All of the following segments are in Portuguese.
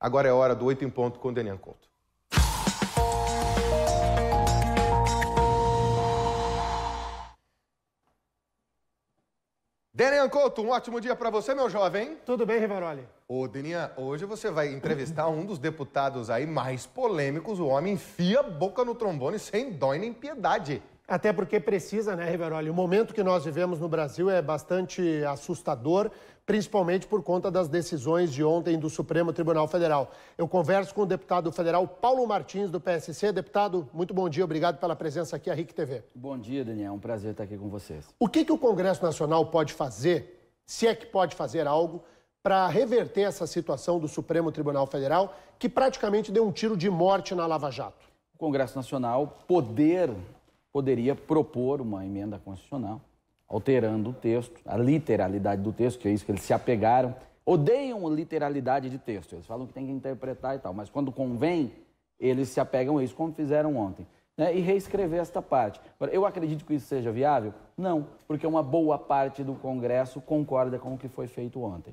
Agora é hora do 8 em ponto com Denian Couto. Denian Couto, um ótimo dia para você, meu jovem. Tudo bem, Rivaroli? Ô, Denian, hoje você vai entrevistar um dos deputados aí mais polêmicos. O homem enfia a boca no trombone sem dó e nem piedade. Até porque precisa, né, Riveroli? O momento que nós vivemos no Brasil é bastante assustador, principalmente por conta das decisões de ontem do Supremo Tribunal Federal. Eu converso com o deputado federal Paulo Martins, do PSC. Deputado, muito bom dia, obrigado pela presença aqui à RIC TV. Bom dia, Daniel, um prazer estar aqui com vocês. O que, que o Congresso Nacional pode fazer, se é que pode fazer algo, para reverter essa situação do Supremo Tribunal Federal, que praticamente deu um tiro de morte na Lava Jato? O Congresso Nacional poder poderia propor uma emenda constitucional, alterando o texto, a literalidade do texto, que é isso que eles se apegaram. Odeiam a literalidade de texto, eles falam que tem que interpretar e tal, mas quando convém, eles se apegam a isso, como fizeram ontem. Né? E reescrever esta parte. Eu acredito que isso seja viável? Não, porque uma boa parte do Congresso concorda com o que foi feito ontem.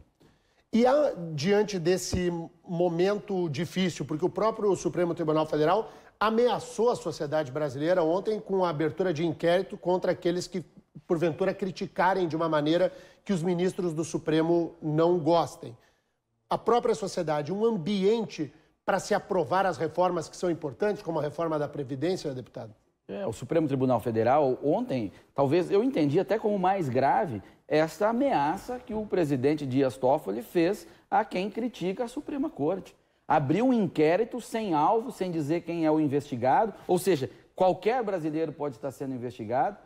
E há, diante desse momento difícil, porque o próprio Supremo Tribunal Federal ameaçou a sociedade brasileira ontem com a abertura de inquérito contra aqueles que, porventura, criticarem de uma maneira que os ministros do Supremo não gostem. A própria sociedade, um ambiente para se aprovar as reformas que são importantes, como a reforma da Previdência, deputado? É, o Supremo Tribunal Federal, ontem, talvez eu entendi até como mais grave esta ameaça que o presidente Dias Toffoli fez a quem critica a Suprema Corte. Abriu um inquérito sem alvo, sem dizer quem é o investigado, ou seja, qualquer brasileiro pode estar sendo investigado,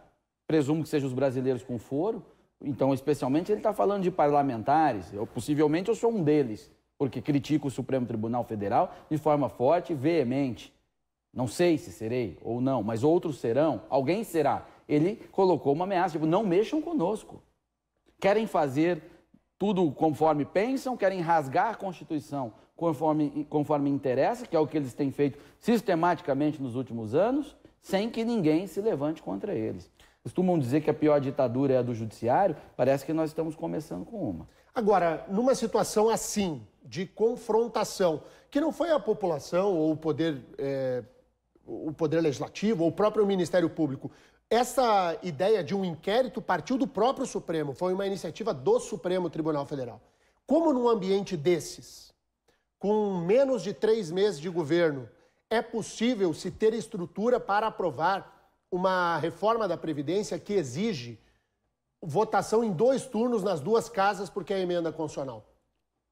presumo que sejam os brasileiros com foro, então, especialmente, ele está falando de parlamentares, eu, possivelmente eu sou um deles, porque critico o Supremo Tribunal Federal de forma forte e veemente. Não sei se serei ou não, mas outros serão, alguém será. Ele colocou uma ameaça, tipo, não mexam conosco. Querem fazer tudo conforme pensam, querem rasgar a Constituição conforme, conforme interessa, que é o que eles têm feito sistematicamente nos últimos anos, sem que ninguém se levante contra eles. Costumam dizer que a pior ditadura é a do judiciário, parece que nós estamos começando com uma. Agora, numa situação assim, de confrontação, que não foi a população ou o poder é, o Poder Legislativo ou o próprio Ministério Público. Essa ideia de um inquérito partiu do próprio Supremo, foi uma iniciativa do Supremo Tribunal Federal. Como num ambiente desses, com menos de três meses de governo, é possível se ter estrutura para aprovar uma reforma da Previdência que exige votação em dois turnos nas duas casas, porque é emenda constitucional?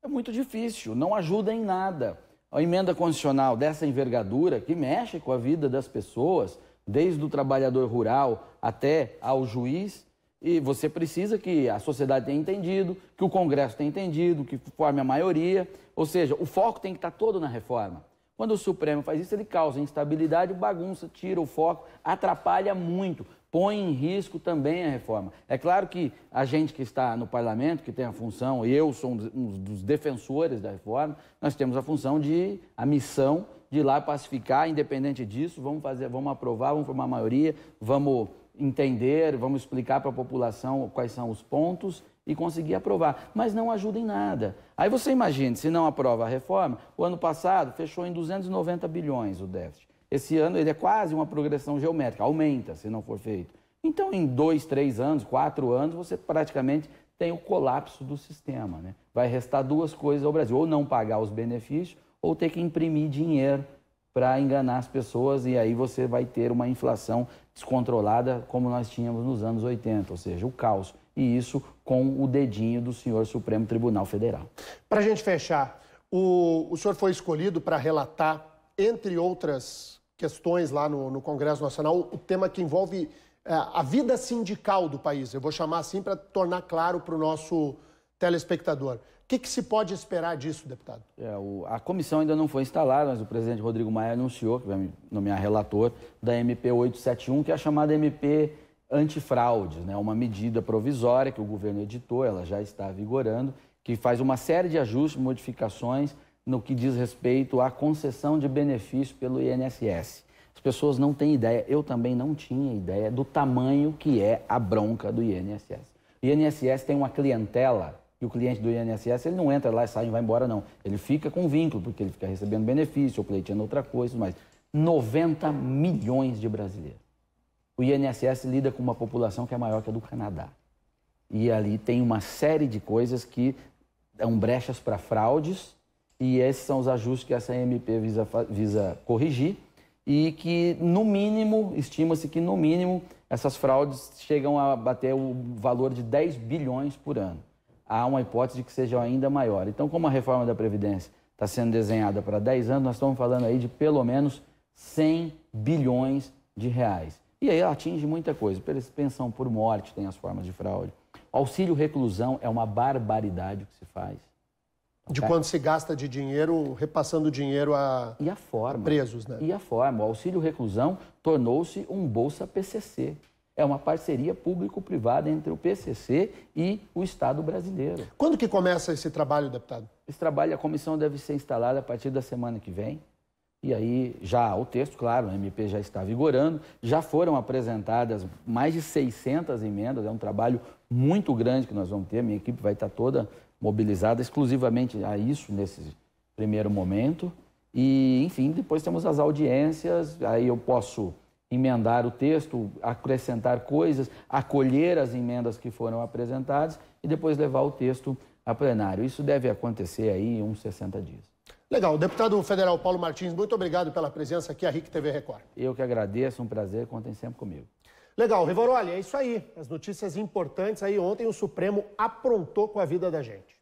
É muito difícil, não ajuda em nada a emenda constitucional dessa envergadura, que mexe com a vida das pessoas, desde o trabalhador rural até ao juiz, e você precisa que a sociedade tenha entendido, que o Congresso tenha entendido, que forme a maioria. Ou seja, o foco tem que estar todo na reforma. Quando o Supremo faz isso, ele causa instabilidade, bagunça, tira o foco, atrapalha muito põe em risco também a reforma. É claro que a gente que está no parlamento, que tem a função, eu sou um dos defensores da reforma, nós temos a função de, a missão de ir lá pacificar, independente disso, vamos fazer, vamos aprovar, vamos formar maioria, vamos entender, vamos explicar para a população quais são os pontos e conseguir aprovar, mas não ajuda em nada. Aí você imagina, se não aprova a reforma, o ano passado fechou em 290 bilhões o déficit. Esse ano ele é quase uma progressão geométrica, aumenta se não for feito. Então, em dois, três anos, quatro anos, você praticamente tem o colapso do sistema. Né? Vai restar duas coisas ao Brasil: ou não pagar os benefícios, ou ter que imprimir dinheiro para enganar as pessoas, e aí você vai ter uma inflação descontrolada como nós tínhamos nos anos 80, ou seja, o caos. E isso com o dedinho do senhor Supremo Tribunal Federal. Para a gente fechar, o, o senhor foi escolhido para relatar, entre outras questões lá no, no Congresso Nacional, o tema que envolve é, a vida sindical do país. Eu vou chamar assim para tornar claro para o nosso telespectador. O que, que, se pode esperar disso, deputado? É, o, a comissão ainda não foi instalada, mas o presidente Rodrigo Maia anunciou, que vai nomear relator, da MP 871, que é a chamada MP antifraudes, né? uma medida provisória que o governo editou, ela já está vigorando, que faz uma série de ajustes, modificações no que diz respeito à concessão de benefício pelo INSS. As pessoas não têm ideia, eu também não tinha ideia do tamanho que é a bronca do INSS. O INSS tem uma clientela e o cliente do INSS ele não entra lá e sai e vai embora, não. Ele fica com vínculo, porque ele fica recebendo benefício, ou pleiteando outra coisa, mas 90 milhões de brasileiros. O INSS lida com uma população que é maior que a do Canadá. E ali tem uma série de coisas que dão brechas para fraudes e esses são os ajustes que essa MP visa, visa corrigir e que, no mínimo, estima-se que, no mínimo, essas fraudes chegam a bater o valor de 10 bilhões por ano. Há uma hipótese de que seja ainda maior. Então, como a reforma da Previdência está sendo desenhada para 10 anos, nós estamos falando aí de pelo menos 100 bilhões de reais. E aí atinge muita coisa. Pensão por morte tem as formas de fraude. Auxílio reclusão é uma barbaridade que se faz. De tá? quando se gasta de dinheiro, repassando dinheiro a, e a, forma, a presos, né? E a forma. O auxílio reclusão tornou-se um Bolsa PCC. É uma parceria público-privada entre o PCC e o Estado brasileiro. Quando que começa esse trabalho, deputado? Esse trabalho, a comissão deve ser instalada a partir da semana que vem. E aí, já o texto, claro, o MP já está vigorando, já foram apresentadas mais de 600 emendas, é um trabalho muito grande que nós vamos ter, minha equipe vai estar toda mobilizada exclusivamente a isso nesse primeiro momento. E, enfim, depois temos as audiências, aí eu posso emendar o texto, acrescentar coisas, acolher as emendas que foram apresentadas e depois levar o texto a plenário. Isso deve acontecer aí em uns 60 dias. Legal. Deputado federal Paulo Martins, muito obrigado pela presença aqui à RIC TV Record. Eu que agradeço, um prazer, contem sempre comigo. Legal, Rivaroli, é isso aí. As notícias importantes aí ontem o Supremo aprontou com a vida da gente.